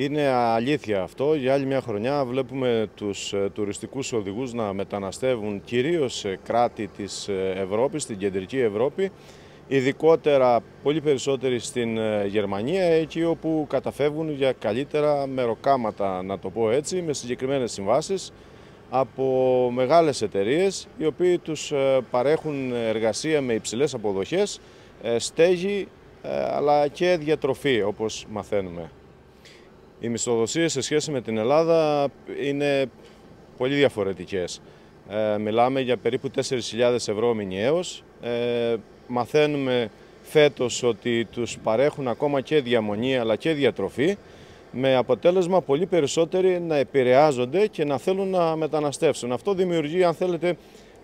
Είναι αλήθεια αυτό. Για άλλη μια χρονιά βλέπουμε τους ε, τουριστικούς οδηγούς να μεταναστεύουν κυρίως σε κράτη της ε, Ευρώπης, στην κεντρική Ευρώπη, ειδικότερα πολύ περισσότεροι στην ε, Γερμανία, εκεί όπου καταφεύγουν για καλύτερα μεροκάματα, να το πω έτσι, με συγκεκριμένες συμβάσεις από μεγάλες εταιρείες, οι οποίοι τους παρέχουν εργασία με υψηλές αποδοχές, στέγη αλλά και διατροφή, όπως μαθαίνουμε οι μισθοδοσίες σε σχέση με την Ελλάδα είναι πολύ διαφορετικές. Ε, μιλάμε για περίπου 4.000 ευρώ μηνιαίως. Ε, μαθαίνουμε φέτος ότι τους παρέχουν ακόμα και διαμονή αλλά και διατροφή με αποτέλεσμα πολύ περισσότεροι να επηρεάζονται και να θέλουν να μεταναστεύσουν. Αυτό δημιουργεί, αν θέλετε,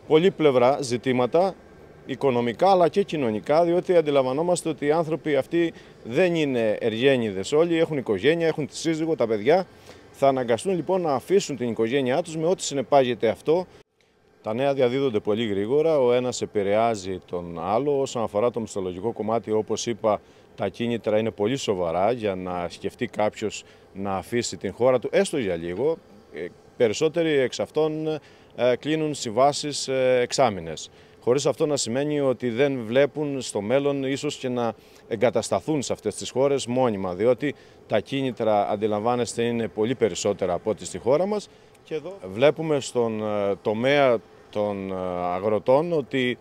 πολύ πλευρά ζητήματα οικονομικά αλλά και κοινωνικά, διότι αντιλαμβανόμαστε ότι οι άνθρωποι αυτοί δεν είναι εργένιδες όλοι, έχουν οικογένεια, έχουν τη σύζυγο, τα παιδιά. Θα αναγκαστούν λοιπόν να αφήσουν την οικογένειά τους με ό,τι συνεπάγεται αυτό. Τα νέα διαδίδονται πολύ γρήγορα, ο ένας επηρεάζει τον άλλο. Όσον αφορά το μισθολογικό κομμάτι, όπως είπα, τα κίνητρα είναι πολύ σοβαρά για να σκεφτεί κάποιος να αφήσει την χώρα του, έστω για λίγο. Ε, περισσότεροι εξ αυτών ε, κλείνουν συμβάσεις ε, εξάμηνες χωρίς αυτό να σημαίνει ότι δεν βλέπουν στο μέλλον ίσως και να εγκατασταθούν σε αυτές τις χώρες μόνιμα, διότι τα κίνητρα αντιλαμβάνεστε είναι πολύ περισσότερα από ό,τι στη χώρα μας και εδώ βλέπουμε στον ε, τομέα των ε, αγροτών ότι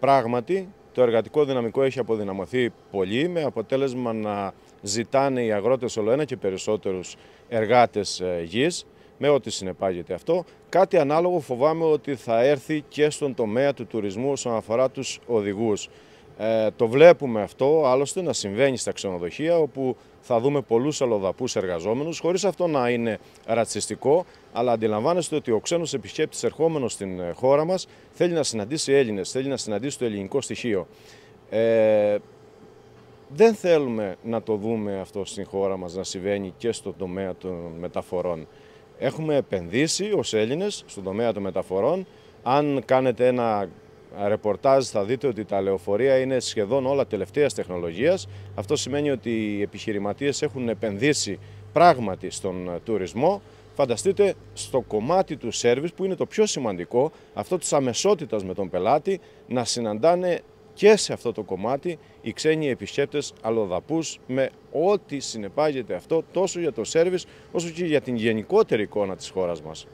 πράγματι το εργατικό δυναμικό έχει αποδυναμωθεί πολύ με αποτέλεσμα να ζητάνε οι αγρότες όλο και περισσότερους εργάτες ε, γης με ό,τι συνεπάγεται αυτό. Κάτι ανάλογο φοβάμαι ότι θα έρθει και στον τομέα του τουρισμού όσον αφορά τους οδηγούς. Ε, το βλέπουμε αυτό άλλωστε να συμβαίνει στα ξενοδοχεία όπου θα δούμε πολλούς αλλοδαπούς εργαζόμενους χωρίς αυτό να είναι ρατσιστικό αλλά αντιλαμβάνεστε ότι ο ξένος επισκέπτης ερχόμενος στην ε, χώρα μας θέλει να συναντήσει Έλληνες, θέλει να συναντήσει το ελληνικό στοιχείο. Ε, δεν θέλουμε να το δούμε αυτό στην χώρα μας να συμβαίνει και στον τομέα των μεταφορών. Έχουμε επενδύσει ως Έλληνες στον τομέα των μεταφορών. Αν κάνετε ένα ρεπορτάζ θα δείτε ότι τα λεωφορεία είναι σχεδόν όλα τελευταίας τεχνολογίας. Αυτό σημαίνει ότι οι επιχειρηματίες έχουν επενδύσει πράγματι στον ε, τουρισμό. Φανταστείτε στο κομμάτι του σέρβις που είναι το πιο σημαντικό, αυτό της αμεσότητας με τον πελάτη, να συναντάνε και σε αυτό το κομμάτι οι ξένοι επισκέπτες αλλοδαπούς με ό,τι συνεπάγεται αυτό τόσο για το σέρβις όσο και για την γενικότερη εικόνα της χώρας μας.